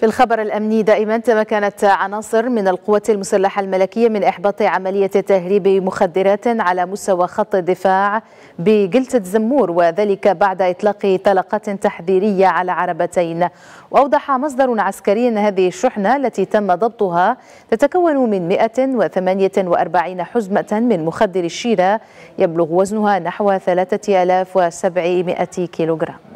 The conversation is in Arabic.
في الخبر الأمني دائما تمكنت عناصر من القوات المسلحة الملكية من إحباط عملية تهريب مخدرات على مستوى خط الدفاع بجلسة زمور وذلك بعد إطلاق طلقات تحذيرية على عربتين وأوضح مصدر عسكري أن هذه الشحنة التي تم ضبطها تتكون من 148 حزمة من مخدر الشيرة يبلغ وزنها نحو 3700 كيلوغرام